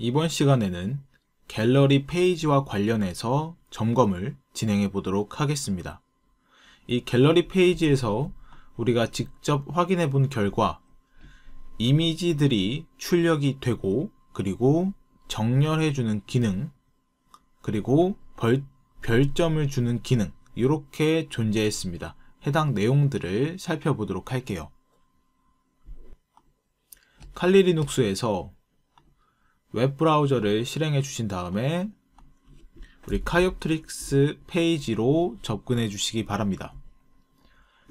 이번 시간에는 갤러리 페이지와 관련해서 점검을 진행해 보도록 하겠습니다. 이 갤러리 페이지에서 우리가 직접 확인해 본 결과 이미지들이 출력이 되고 그리고 정렬해 주는 기능 그리고 벌, 별점을 주는 기능 이렇게 존재했습니다. 해당 내용들을 살펴보도록 할게요. 칼리 리눅스에서 웹브라우저를 실행해 주신 다음에 우리 카이옵트릭스 페이지로 접근해 주시기 바랍니다.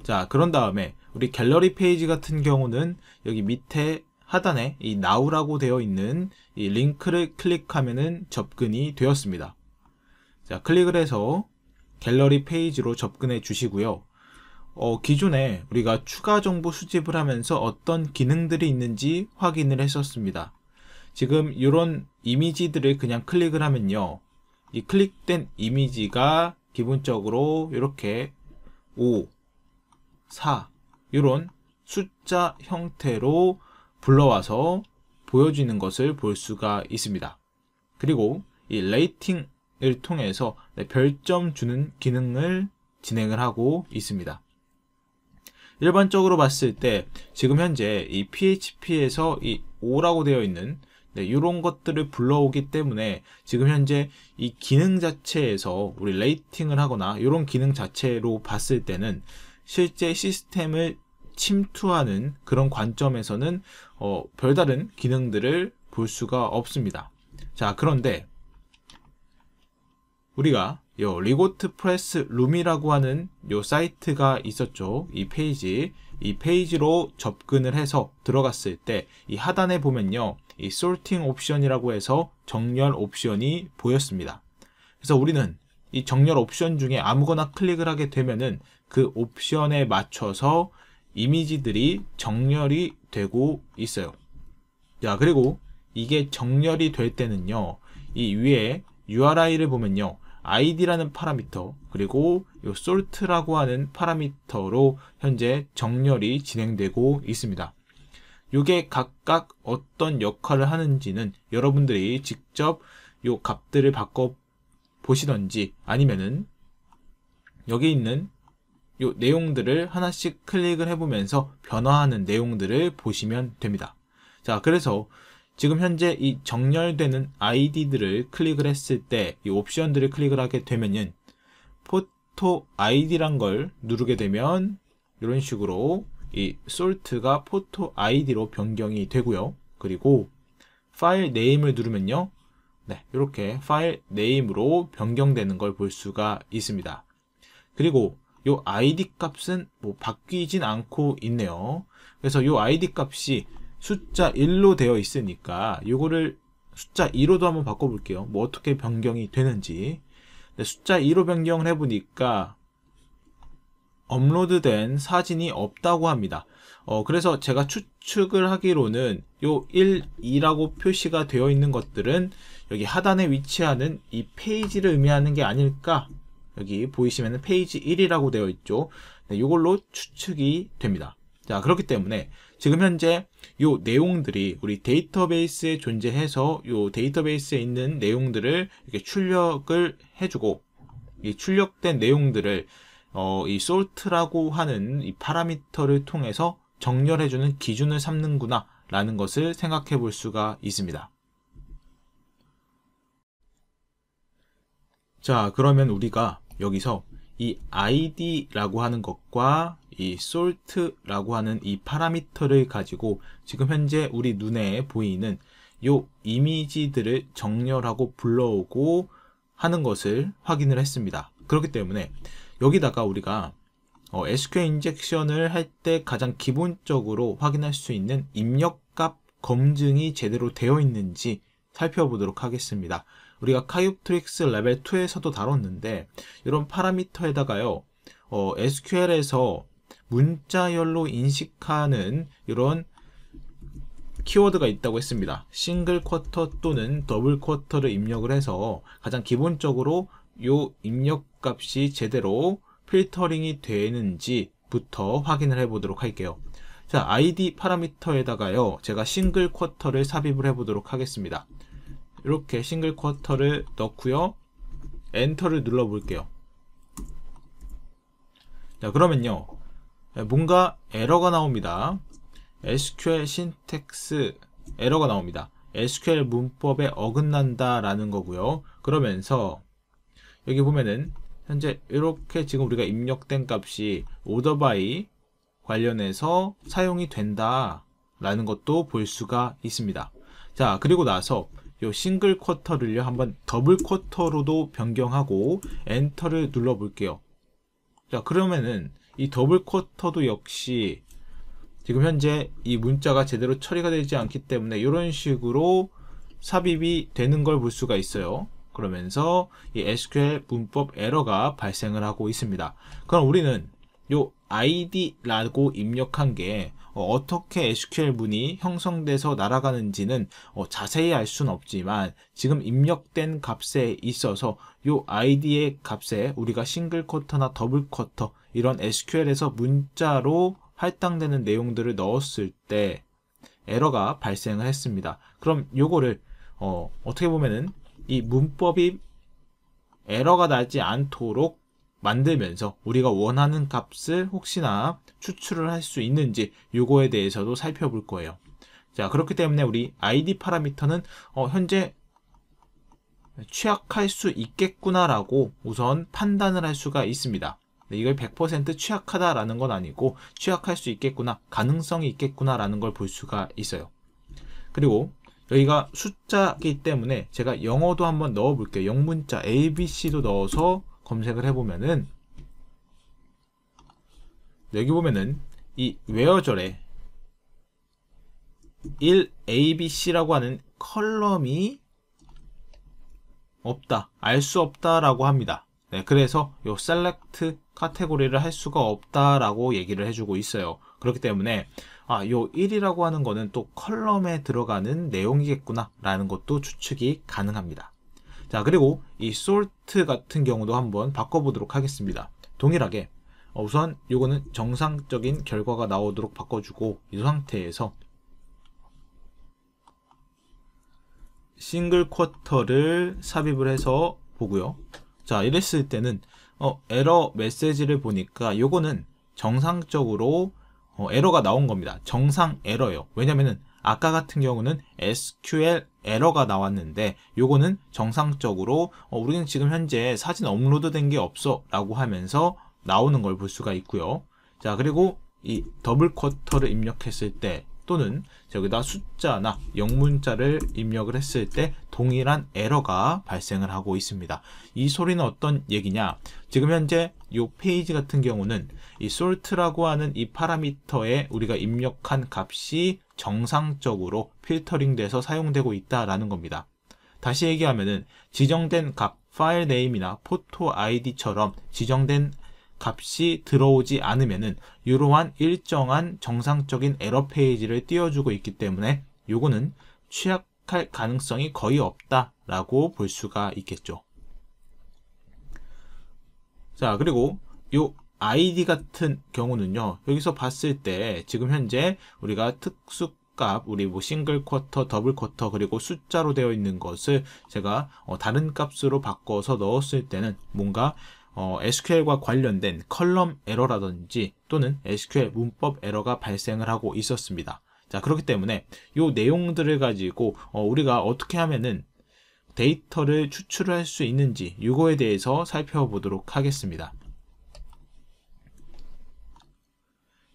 자, 그런 다음에 우리 갤러리 페이지 같은 경우는 여기 밑에 하단에 이 now라고 되어 있는 이 링크를 클릭하면은 접근이 되었습니다. 자, 클릭을 해서 갤러리 페이지로 접근해 주시고요. 어, 기존에 우리가 추가 정보 수집을 하면서 어떤 기능들이 있는지 확인을 했었습니다. 지금 이런 이미지들을 그냥 클릭을 하면요. 이 클릭된 이미지가 기본적으로 이렇게 5, 4 이런 숫자 형태로 불러와서 보여지는 것을 볼 수가 있습니다. 그리고 이 레이팅을 통해서 네, 별점 주는 기능을 진행을 하고 있습니다. 일반적으로 봤을 때 지금 현재 이 PHP에서 이 5라고 되어 있는 네, 이런 것들을 불러오기 때문에 지금 현재 이 기능 자체에서 우리 레이팅을 하거나 이런 기능 자체로 봤을 때는 실제 시스템을 침투하는 그런 관점에서는 어, 별다른 기능들을 볼 수가 없습니다. 자, 그런데 우리가 요 리고트 프레스 룸이라고 하는 요 사이트가 있었죠. 이 페이지. 이 페이지로 접근을 해서 들어갔을 때 이 하단에 보면요. 이 sorting 옵션이라고 해서 정렬 옵션이 보였습니다. 그래서 우리는 이 정렬 옵션 중에 아무거나 클릭을 하게 되면은 그 옵션에 맞춰서 이미지들이 정렬이 되고 있어요. 자, 그리고 이게 정렬이 될 때는요. 이 위에 URI를 보면요. id라는 파라미터 그리고 요 salt라고 하는 파라미터로 현재 정렬이 진행되고 있습니다. 요게 각각 어떤 역할을 하는지는 여러분들이 직접 요 값들을 바꿔 보시던지 아니면은 여기 있는 요 내용들을 하나씩 클릭을 해보면서 변화하는 내용들을 보시면 됩니다. 자, 그래서 지금 현재 이 정렬되는 아이디들을 클릭을 했을 때 이 옵션들을 클릭을 하게 되면은 포토 아이디란 걸 누르게 되면 이런 식으로 이 솔트가 포토 아이디로 변경이 되고요. 그리고 파일 네임을 누르면요. 네, 이렇게 파일 네임으로 변경되는 걸 볼 수가 있습니다. 그리고 이 아이디 값은 뭐 바뀌진 않고 있네요. 그래서 이 아이디 값이 숫자 1로 되어 있으니까 이거를 숫자 2로도 한번 바꿔볼게요. 뭐 어떻게 변경이 되는지. 숫자 2로 변경을 해보니까 업로드된 사진이 없다고 합니다. 어, 그래서 제가 추측을 하기로는 요 1, 2라고 표시가 되어 있는 것들은 여기 하단에 위치하는 이 페이지를 의미하는 게 아닐까? 여기 보이시면 페이지 1이라고 되어 있죠. 네, 이걸로 추측이 됩니다. 자, 그렇기 때문에 지금 현재 요 내용들이 우리 데이터베이스에 존재해서 요 데이터베이스에 있는 내용들을 이렇게 출력을 해주고 이 출력된 내용들을 어, 이 솔트라고 하는 이 파라미터를 통해서 정렬해주는 기준을 삼는구나 라는 것을 생각해 볼 수가 있습니다. 자 그러면 우리가 여기서 이 id라고 하는 것과 이 salt라고 하는 이 파라미터를 가지고 지금 현재 우리 눈에 보이는 요 이미지들을 정렬하고 불러오고 하는 것을 확인을 했습니다. 그렇기 때문에 여기다가 우리가 어, SQL 인젝션을 할 때 가장 기본적으로 확인할 수 있는 입력값 검증이 제대로 되어 있는지 살펴보도록 하겠습니다. 우리가 카이프트릭스 레벨 2에서도 다뤘는데 이런 파라미터에다가요 어, SQL에서 문자열로 인식하는 이런 키워드가 있다고 했습니다. 싱글 쿼터 또는 더블 쿼터를 입력을 해서 가장 기본적으로 요 입력 값이 제대로 필터링이 되는지부터 확인을 해보도록 할게요. 자, id 파라미터에다가요. 제가 싱글 쿼터를 삽입을 해보도록 하겠습니다. 이렇게 싱글 쿼터를 넣고요. 엔터를 눌러 볼게요. 자, 그러면요. 네, 뭔가 에러가 나옵니다. SQL 신텍스 에러가 나옵니다. SQL 문법에 어긋난다라는 거고요. 그러면서 여기 보면은 현재 이렇게 지금 우리가 입력된 값이 오더바이 관련해서 사용이 된다라는 것도 볼 수가 있습니다. 자, 그리고 나서 요 싱글 쿼터를요 한번 더블 쿼터로도 변경하고 엔터를 눌러 볼게요 자 그러면은 이 더블 쿼터도 역시 지금 현재 이 문자가 제대로 처리가 되지 않기 때문에 이런 식으로 삽입이 되는 걸 볼 수가 있어요 그러면서 이 SQL 문법 에러가 발생을 하고 있습니다 그럼 우리는 요 id라고 입력한 게 어, 어떻게 SQL 문이 형성돼서 날아가는지는 어, 자세히 알 수는 없지만 지금 입력된 값에 있어서 요 i d 의 값에 우리가 싱글 쿼터나 더블 쿼터 이런 SQL에서 문자로 할당되는 내용들을 넣었을 때 에러가 발생을 했습니다. 그럼 요거를 어, 어떻게 보면은 이 문법이 에러가 나지 않도록 만들면서 우리가 원하는 값을 혹시나 추출을 할 수 있는지 요거에 대해서도 살펴볼 거예요. 자 그렇기 때문에 우리 id 파라미터는 어, 현재 취약할 수 있겠구나라고 우선 판단을 할 수가 있습니다. 네, 이걸 100% 취약하다라는 건 아니고 취약할 수 있겠구나, 가능성이 있겠구나라는 걸 볼 수가 있어요. 그리고 여기가 숫자이기 때문에 제가 영어도 한번 넣어볼게요. 영문자 ABC도 넣어서 검색을 해보면은 여기 보면은 이 웨어절에 1 ABC라고 하는 컬럼이 없다, 알 수 없다라고 합니다. 네, 그래서 요 셀렉트 카테고리를 할 수가 없다라고 얘기를 해주고 있어요. 그렇기 때문에 아, 요 1이라고 하는 거는 또 컬럼에 들어가는 내용이겠구나라는 것도 추측이 가능합니다. 자, 그리고 이 sort 같은 경우도 한번 바꿔보도록 하겠습니다. 동일하게 어, 우선 이거는 정상적인 결과가 나오도록 바꿔주고 이 상태에서 싱글 쿼터를 삽입을 해서 보고요. 자, 이랬을 때는 어, 에러 메시지를 보니까 이거는 정상적으로 어, 에러가 나온 겁니다. 정상 에러예요. 왜냐면은 아까 같은 경우는 SQL 에러가 나왔는데 요거는 정상적으로 어, 우리는 지금 현재 사진 업로드 된 게 없어 라고 하면서 나오는 걸 볼 수가 있고요 자 그리고 이 더블 쿼터를 입력했을 때 또는 여기다 숫자나 영문자를 입력을 했을 때 동일한 에러가 발생을 하고 있습니다. 이 소리는 어떤 얘기냐? 지금 현재 이 페이지 같은 경우는 이 sort라고 하는 이 파라미터에 우리가 입력한 값이 정상적으로 필터링 돼서 사용되고 있다라는 겁니다. 다시 얘기하면은 지정된 값, 파일 네임이나 포토 아이디처럼 지정된 값이 들어오지 않으면은 이러한 일정한 정상적인 에러 페이지를 띄워주고 있기 때문에 요거는 취약할 가능성이 거의 없다라고 볼 수가 있겠죠. 자, 그리고 요 id 같은 경우는요. 여기서 봤을 때 지금 현재 우리가 특수 값, 우리 뭐 싱글 쿼터, 더블 쿼터 그리고 숫자로 되어 있는 것을 제가 어, 다른 값으로 바꿔서 넣었을 때는 뭔가 어, SQL과 관련된 컬럼 에러라든지 또는 SQL 문법 에러가 발생을 하고 있었습니다. 자 그렇기 때문에 이 내용들을 가지고 어, 우리가 어떻게 하면은 데이터를 추출할 수 있는지 이거에 대해서 살펴보도록 하겠습니다.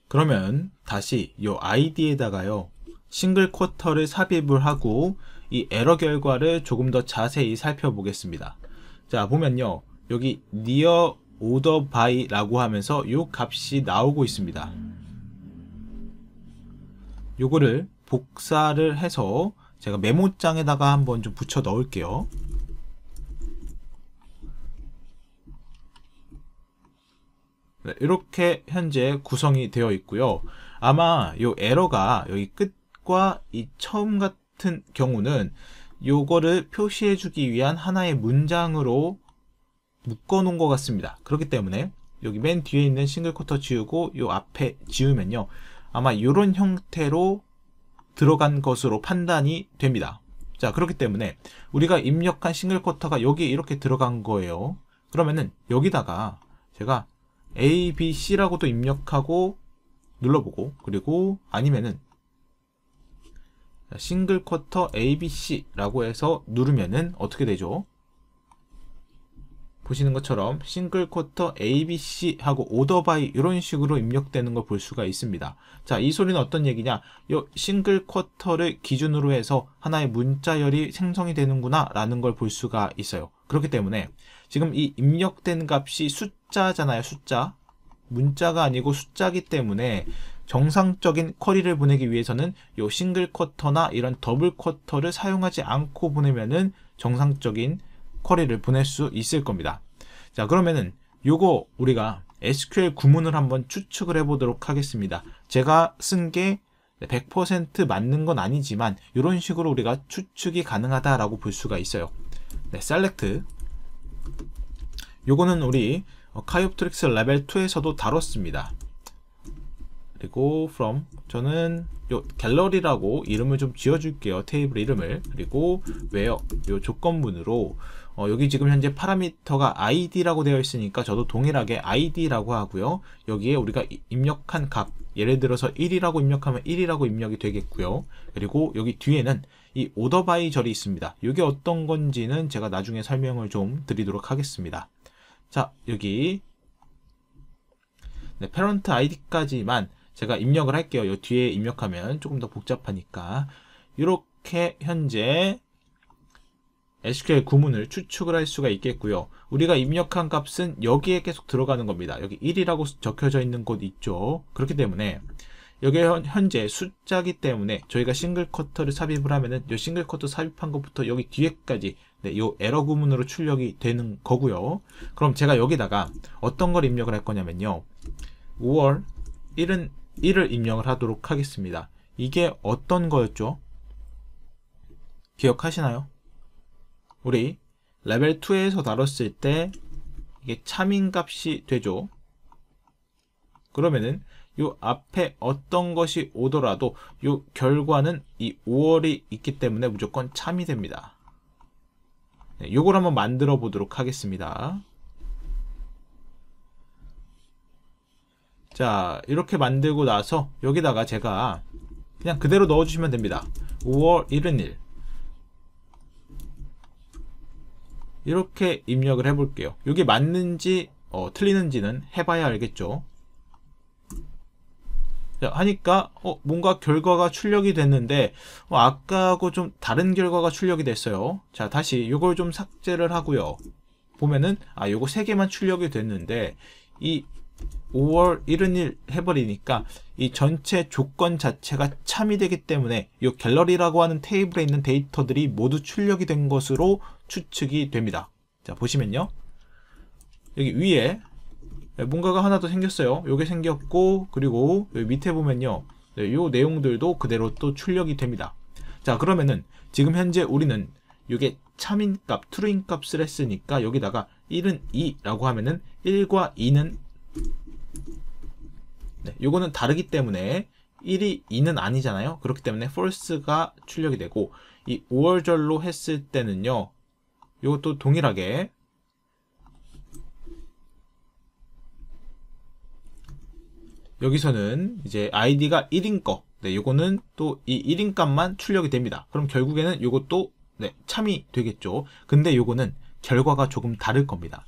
그러면 다시 이 id에다가요. 싱글 쿼터를 삽입을 하고 이 에러 결과를 조금 더 자세히 살펴보겠습니다. 자 보면요. 여기 near order by라고 하면서 이 값이 나오고 있습니다. 요거를 복사를 해서 제가 메모장에다가 한번 좀 붙여 넣을게요. 네, 이렇게 현재 구성이 되어 있고요. 아마 이 에러가 여기 끝과 이 처음 같은 경우는 요거를 표시해 주기 위한 하나의 문장으로 묶어 놓은 것 같습니다. 그렇기 때문에 여기 맨 뒤에 있는 싱글 쿼터 지우고 요 앞에 지우면요. 아마 이런 형태로 들어간 것으로 판단이 됩니다. 자, 그렇기 때문에 우리가 입력한 싱글 쿼터가 여기에 이렇게 들어간 거예요. 그러면은 여기다가 제가 A, B, C라고도 입력하고 눌러보고 그리고 아니면은 싱글 쿼터 A, B, C라고 해서 누르면은 어떻게 되죠? 보시는 것처럼 싱글 쿼터 ABC 하고 오더 바이 이런 식으로 입력되는 걸 볼 수가 있습니다. 자, 이 소리는 어떤 얘기냐? 요 싱글 쿼터를 기준으로 해서 하나의 문자열이 생성이 되는구나라는 걸 볼 수가 있어요. 그렇기 때문에 지금 이 입력된 값이 숫자잖아요, 숫자. 문자가 아니고 숫자기 때문에 정상적인 쿼리를 보내기 위해서는 요 싱글 쿼터나 이런 더블 쿼터를 사용하지 않고 보내면은 정상적인 쿼리를 보낼 수 있을 겁니다. 자 그러면은 요거 우리가 SQL 구문을 한번 추측을 해보도록 하겠습니다. 제가 쓴 게 100% 맞는 건 아니지만 이런 식으로 우리가 추측이 가능하다라고 볼 수가 있어요. 네, select 요거는 우리 카이옵트릭스 레벨 2에서도 다뤘습니다. 그리고 from 저는 요 갤러리라고 이름을 좀 지어줄게요 테이블 이름을 그리고 where 요 조건문으로 어, 여기 지금 현재 파라미터가 id라고 되어 있으니까 저도 동일하게 id라고 하고요. 여기에 우리가 입력한 값, 예를 들어서 1이라고 입력하면 1이라고 입력이 되겠고요. 그리고 여기 뒤에는 이 오더 바이 절이 있습니다. 이게 어떤 건지는 제가 나중에 설명을 좀 드리도록 하겠습니다. 자, 여기 네, 패런트 id까지만 제가 입력을 할게요. 이 뒤에 입력하면 조금 더 복잡하니까 이렇게 현재 SQL 구문을 추측을 할 수가 있겠고요. 우리가 입력한 값은 여기에 계속 들어가는 겁니다. 여기 1이라고 적혀져 있는 곳 있죠. 그렇기 때문에 여기 현재 숫자기 때문에 저희가 싱글 커터를 삽입을 하면은 이 싱글 커터 삽입한 것부터 여기 뒤에까지 네, 요 에러 구문으로 출력이 되는 거고요. 그럼 제가 여기다가 어떤 걸 입력을 할 거냐면요. 5월 1은 1을 입력을 하도록 하겠습니다. 이게 어떤 거였죠? 기억하시나요? 우리 레벨 2에서 다뤘을 때 이게 참인 값이 되죠. 그러면은 이 앞에 어떤 것이 오더라도 요 결과는 이 5월이 있기 때문에 무조건 참이 됩니다. 이걸 네, 한번 만들어 보도록 하겠습니다. 자 이렇게 만들고 나서 여기다가 제가 그냥 그대로 넣어주시면 됩니다. 5월 1일 이렇게 입력을 해볼게요. 이게 맞는지 어, 틀리는지는 해봐야 알겠죠. 자, 하니까 어, 뭔가 결과가 출력이 됐는데 어, 아까하고 좀 다른 결과가 출력이 됐어요. 자 다시 이걸 좀 삭제를 하고요. 보면은 아 요거 3개만 출력이 됐는데 이 5월 1은 일 해버리니까 이 전체 조건 자체가 참이 되기 때문에 이 갤러리라고 하는 테이블에 있는 데이터들이 모두 출력이 된 것으로 추측이 됩니다. 자, 보시면요. 여기 위에 뭔가가 하나 더 생겼어요. 요게 생겼고, 그리고 밑에 보면요. 네, 요 내용들도 그대로 또 출력이 됩니다. 자, 그러면은 지금 현재 우리는 요게 참인 값, 트 r 인 값을 했으니까 여기다가 1은 2라고 하면은 1과 2는 네, 요거는 다르기 때문에 1이 2는 아니잖아요. 그렇기 때문에 false가 출력이 되고 이 5월절로 했을 때는요. 이것도 동일하게 여기서는 이제 아이디가 1인 거. 네, 요거는 또 이 1인 값만 출력이 됩니다. 그럼 결국에는 요것도 네, 참이 되겠죠. 근데 요거는 결과가 조금 다를 겁니다.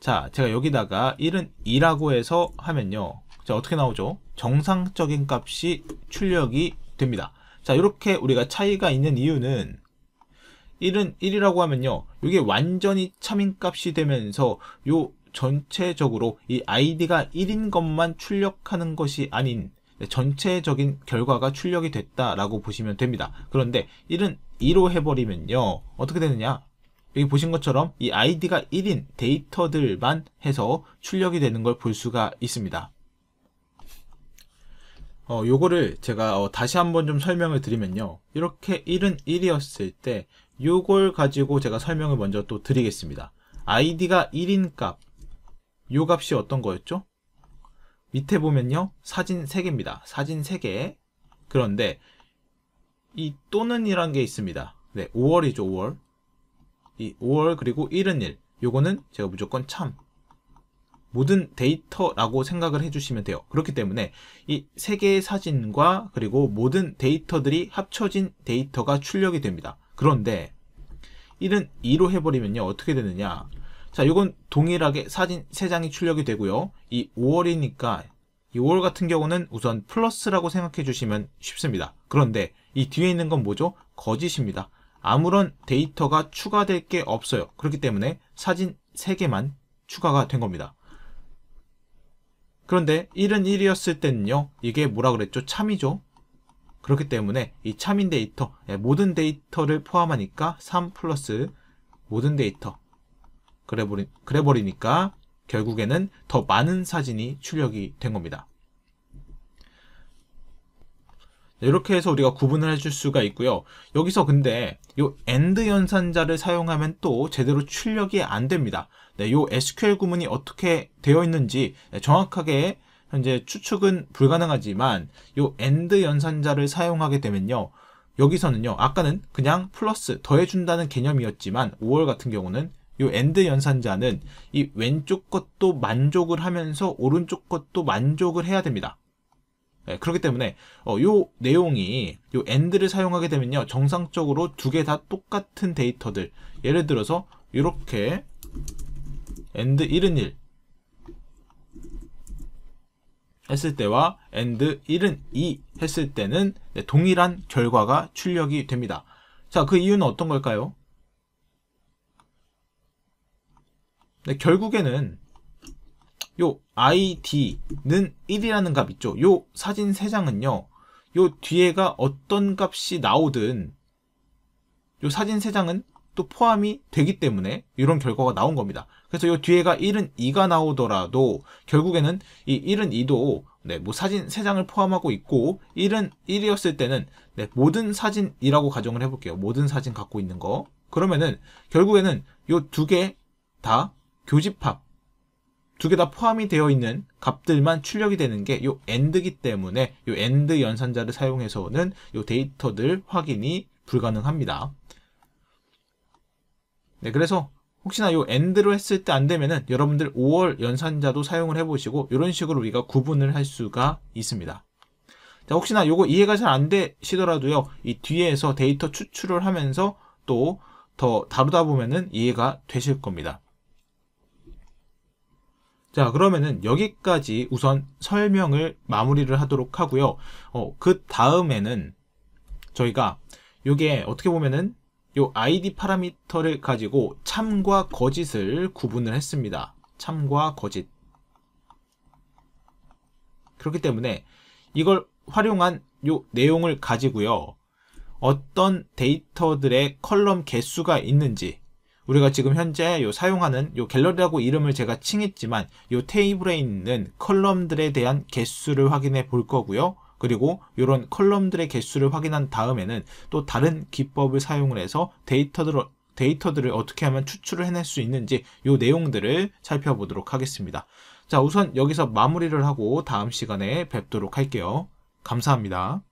자, 제가 여기다가 1은 2라고 해서 하면요. 자, 어떻게 나오죠? 정상적인 값이 출력이 됩니다. 자, 이렇게 우리가 차이가 있는 이유는 1은 1이라고 하면요. 이게 완전히 차민값이 되면서 요 전체적으로 이 아이디가 1인 것만 출력하는 것이 아닌 전체적인 결과가 출력이 됐다라고 보시면 됩니다. 그런데 1은 2로 해버리면요. 어떻게 되느냐? 여기 보신 것처럼 이 아이디가 1인 데이터들만 해서 출력이 되는 걸 볼 수가 있습니다. 어, 요거를 제가 어, 다시 한번 좀 설명을 드리면요. 이렇게 1은 1이었을 때 요걸 가지고 제가 설명을 먼저 또 드리겠습니다. 아이디가 1인 값, 요 값이 어떤 거였죠? 밑에 보면요. 사진 3개입니다. 사진 3개. 그런데 이 또는이란 게 있습니다. 네, 5월이죠, 5월. 이 5월 그리고 1은 1. 요거는 제가 무조건 참 모든 데이터라고 생각을 해주시면 돼요. 그렇기 때문에 이3 개의 사진과 그리고 모든 데이터들이 합쳐진 데이터가 출력이 됩니다. 그런데 1은 2로 해버리면요. 어떻게 되느냐. 자, 이건 동일하게 사진 3장이 출력이 되고요. 이 5월이니까 5월 같은 경우는 우선 플러스라고 생각해 주시면 쉽습니다. 그런데 이 뒤에 있는 건 뭐죠? 거짓입니다. 아무런 데이터가 추가될 게 없어요. 그렇기 때문에 사진 3개만 추가가 된 겁니다. 그런데 1은 1이었을 때는요. 이게 뭐라 그랬죠? 참이죠. 그렇기 때문에 이 참인 데이터, 예, 모든 데이터를 포함하니까 3 플러스 모든 데이터 그래버리, 그래버리니까 결국에는 더 많은 사진이 출력이 된 겁니다. 네, 이렇게 해서 우리가 구분을 해줄 수가 있고요. 여기서 근데 이 AND 연산자를 사용하면 또 제대로 출력이 안 됩니다. 네, 이 SQL 구문이 어떻게 되어 있는지 네, 정확하게 현재 추측은 불가능하지만 요 AND 연산자를 사용하게 되면요. 여기서는요. 아까는 그냥 플러스 더해준다는 개념이었지만 5월 같은 경우는 이 엔드 연산자는 이 왼쪽 것도 만족을 하면서 오른쪽 것도 만족을 해야 됩니다. 네, 그렇기 때문에 어, 요 내용이 요 엔드를 사용하게 되면요. 정상적으로 두 개 다 똑같은 데이터들 예를 들어서 이렇게 엔드 1은 1, 했을 때와 and 1은 2 했을 때는 네, 동일한 결과가 출력이 됩니다. 자, 그 이유는 어떤 걸까요? 네, 결국에는 요 id는 1이라는 값 있죠. 요 사진 3장은요. 요 뒤에가 어떤 값이 나오든 요 사진 3장은 또 포함이 되기 때문에 이런 결과가 나온 겁니다. 그래서 이 뒤에가 1은 2가 나오더라도 결국에는 이 1은 2도 네, 뭐 사진 3장을 포함하고 있고 1은 1이었을 때는 네, 모든 사진이라고 가정을 해볼게요. 모든 사진 갖고 있는 거. 그러면은 결국에는 이 두 개 다 교집합 두 개 다 포함이 되어 있는 값들만 출력이 되는 게이 엔드기 때문에 이 엔드 연산자를 사용해서는 이 데이터들 확인이 불가능합니다. 네, 그래서 혹시나 요 엔드로 했을 때 안 되면은 여러분들 5월 연산자도 사용을 해보시고 이런 식으로 우리가 구분을 할 수가 있습니다. 자, 혹시나 요거 이해가 잘 안 되시더라도요, 이 뒤에서 데이터 추출을 하면서 또 더 다루다 보면은 이해가 되실 겁니다. 자, 그러면은 여기까지 우선 설명을 마무리를 하도록 하고요. 어, 그 다음에는 저희가 요게 어떻게 보면은 요 id 파라미터를 가지고 참과 거짓을 구분을 했습니다. 참과 거짓. 그렇기 때문에 이걸 활용한 요 내용을 가지고요. 어떤 데이터들의 컬럼 개수가 있는지 우리가 지금 현재 요 사용하는 요 갤러리라고 이름을 제가 칭했지만 요 테이블에 있는 컬럼들에 대한 개수를 확인해 볼 거고요. 그리고 이런 컬럼들의 개수를 확인한 다음에는 또 다른 기법을 사용을 해서 데이터들을 데이터들을 어떻게 하면 추출을 해낼 수 있는지 요 내용들을 살펴보도록 하겠습니다. 자 우선 여기서 마무리를 하고 다음 시간에 뵙도록 할게요. 감사합니다.